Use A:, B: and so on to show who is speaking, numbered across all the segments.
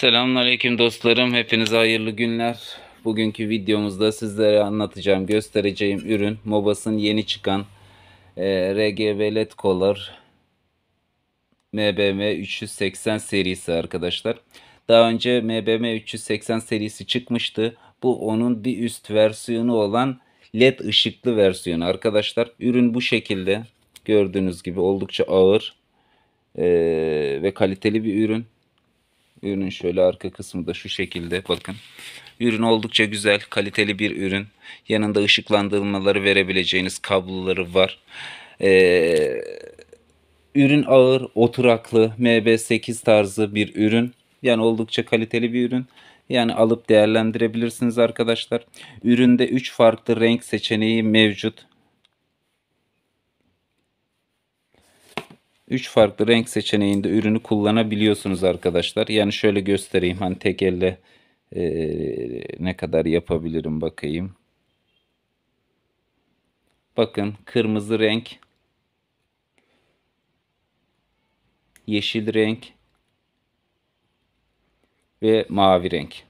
A: Selamünaleyküm dostlarım. Hepinize hayırlı günler. Bugünkü videomuzda sizlere anlatacağım, göstereceğim ürün Mobas'ın yeni çıkan e, RGB LED kollar MBM 380 serisi arkadaşlar. Daha önce MBM 380 serisi çıkmıştı. Bu onun bir üst versiyonu olan LED ışıklı versiyonu arkadaşlar. Ürün bu şekilde. Gördüğünüz gibi oldukça ağır e, ve kaliteli bir ürün. Ürünün şöyle arka kısmı da şu şekilde bakın. Ürün oldukça güzel, kaliteli bir ürün. Yanında ışıklandırmaları verebileceğiniz kabloları var. Ee, ürün ağır, oturaklı, MB8 tarzı bir ürün. Yani oldukça kaliteli bir ürün. Yani alıp değerlendirebilirsiniz arkadaşlar. Üründe 3 farklı renk seçeneği mevcut. 3 farklı renk seçeneğinde ürünü kullanabiliyorsunuz arkadaşlar. Yani şöyle göstereyim. Hani tek elle e, ne kadar yapabilirim bakayım. Bakın kırmızı renk. Yeşil renk. Ve mavi renk.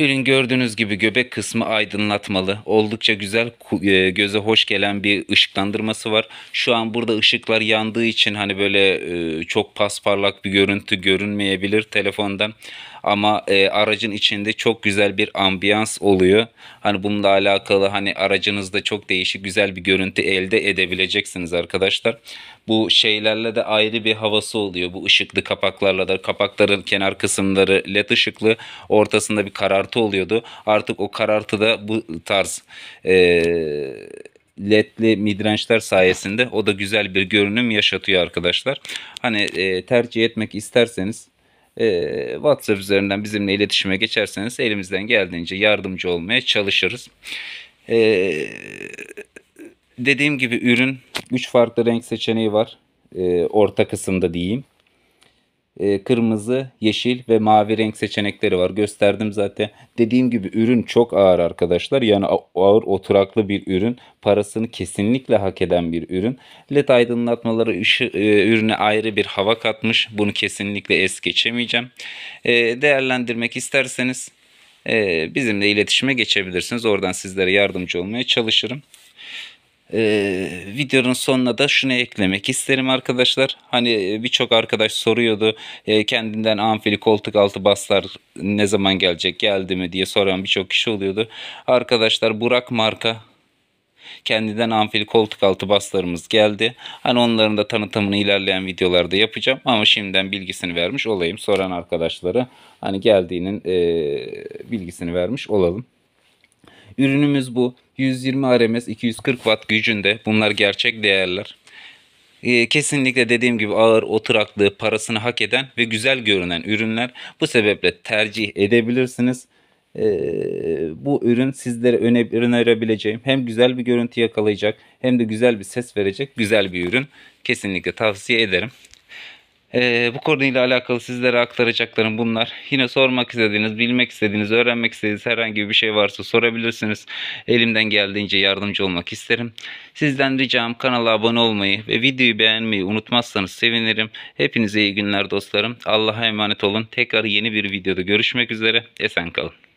A: Ürün gördüğünüz gibi göbek kısmı aydınlatmalı. Oldukça güzel e, göze hoş gelen bir ışıklandırması var. Şu an burada ışıklar yandığı için hani böyle e, çok pasparlak bir görüntü görünmeyebilir telefondan ama e, aracın içinde çok güzel bir ambiyans oluyor. Hani bununla alakalı hani aracınızda çok değişik güzel bir görüntü elde edebileceksiniz arkadaşlar. Bu şeylerle de ayrı bir havası oluyor. Bu ışıklı kapaklarla da kapakların kenar kısımları led ışıklı ortasında bir karartı oluyordu. Artık o karartı da bu tarz e, ledli midrançlar sayesinde o da güzel bir görünüm yaşatıyor arkadaşlar. Hani e, tercih etmek isterseniz e, WhatsApp üzerinden bizimle iletişime geçerseniz elimizden geldiğince yardımcı olmaya çalışırız. E, dediğim gibi ürün 3 farklı renk seçeneği var. E, orta kısımda diyeyim. E, kırmızı, yeşil ve mavi renk seçenekleri var. Gösterdim zaten. Dediğim gibi ürün çok ağır arkadaşlar. Yani ağır oturaklı bir ürün. Parasını kesinlikle hak eden bir ürün. LED aydınlatmaları ışı, e, ürüne ayrı bir hava katmış. Bunu kesinlikle es geçemeyeceğim. E, değerlendirmek isterseniz e, bizimle iletişime geçebilirsiniz. Oradan sizlere yardımcı olmaya çalışırım. Ee, videonun sonuna da şunu eklemek isterim arkadaşlar. Hani e, birçok arkadaş soruyordu e, kendinden amfili koltuk altı baslar ne zaman gelecek geldi mi diye soran birçok kişi oluyordu. Arkadaşlar Burak marka kendinden amfili koltuk altı baslarımız geldi. Hani onların da tanıtımını ilerleyen videolarda yapacağım ama şimdiden bilgisini vermiş olayım. Soran arkadaşlara hani geldiğinin e, bilgisini vermiş olalım. Ürünümüz bu. 120 RMS 240 Watt gücünde. Bunlar gerçek değerler. Ee, kesinlikle dediğim gibi ağır, oturaklı, parasını hak eden ve güzel görünen ürünler. Bu sebeple tercih edebilirsiniz. Ee, bu ürün sizlere önerebileceğim hem güzel bir görüntü yakalayacak hem de güzel bir ses verecek güzel bir ürün. Kesinlikle tavsiye ederim. Ee, bu konuyla alakalı sizlere aktaracaklarım bunlar. Yine sormak istediğiniz, bilmek istediğiniz, öğrenmek istediğiniz herhangi bir şey varsa sorabilirsiniz. Elimden geldiğince yardımcı olmak isterim. Sizden ricam kanala abone olmayı ve videoyu beğenmeyi unutmazsanız sevinirim. Hepinize iyi günler dostlarım. Allah'a emanet olun. Tekrar yeni bir videoda görüşmek üzere. Esen kalın.